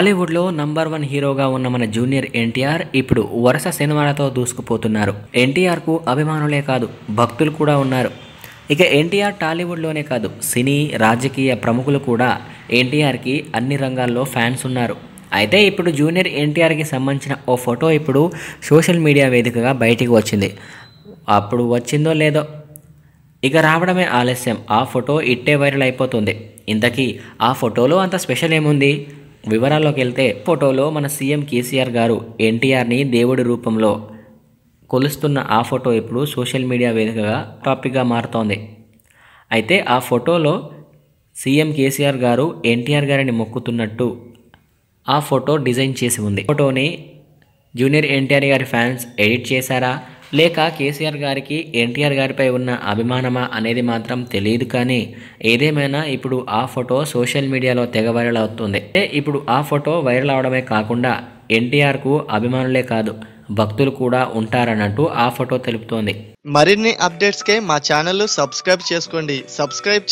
టాలీవుడ్లో number one హీరోగా ఉన్న మన జూనియర్ ఎన్టీఆర్ ఇప్పుడు వరుస సినిమాలతో దూసుకుపోతున్నారు ఎన్టీఆర్కు అభిమానులే కాదు భక్తులు కూడా ఉన్నారు ఇక ఎన్టీఆర్ టాలీవుడ్లోనే కాదు సినీ రాజకీయ ప్రముఖులు కూడా ఎన్టీఆర్కి అన్ని రంగాల్లో ఫ్యాన్స్ ఉన్నారు అయితే ఇప్పుడు జూనియర్ ఎన్టీఆర్కి సంబంధించిన ఓ ఫోటో ఇప్పుడు సోషల్ మీడియా వేదికగా బయటికి వచ్చింది అప్పుడు వచ్చిందో లేదో ఇక రావడమే ఆలస్యం ఆ ఫోటో ఇట్టే వైరల్ అయిపోతుంది ఇంతకీ ఆ ఫోటోలో అంత స్పెషల్ ఏముంది వివరాల్లోకి వెళ్తే ఫోటోలో మన సీఎం కేసీఆర్ గారు ఎన్టీఆర్ని దేవుడి రూపంలో కొలుస్తున్న ఆ ఫోటో ఇప్పుడు సోషల్ మీడియా వేదికగా టాపిక్గా మారుతోంది అయితే ఆ ఫోటోలో సీఎం కేసీఆర్ గారు ఎన్టీఆర్ గారిని మొక్కుతున్నట్టు ఆ ఫోటో డిజైన్ చేసి ఉంది ఫోటోని జూనియర్ ఎన్టీఆర్ గారి ఫ్యాన్స్ ఎడిట్ చేశారా లేక కేసీఆర్ గారికి ఎన్టీఆర్ గారిపై ఉన్న అభిమానమా అనేది మాత్రం తెలియదు కానీ ఏదేమైనా ఇప్పుడు ఆ ఫోటో సోషల్ మీడియాలో తెగ వైరల్ అవుతుంది ఇప్పుడు ఆ ఫోటో వైరల్ అవడమే కాకుండా ఎన్టీఆర్కు అభిమానులే కాదు భక్తులు కూడా ఉంటారన్నట్టు ఆ ఫోటో తెలుపుతోంది మరిన్ని అప్డేట్స్కే మా ఛానల్ సబ్స్క్రైబ్ చేసుకోండి సబ్స్క్రైబ్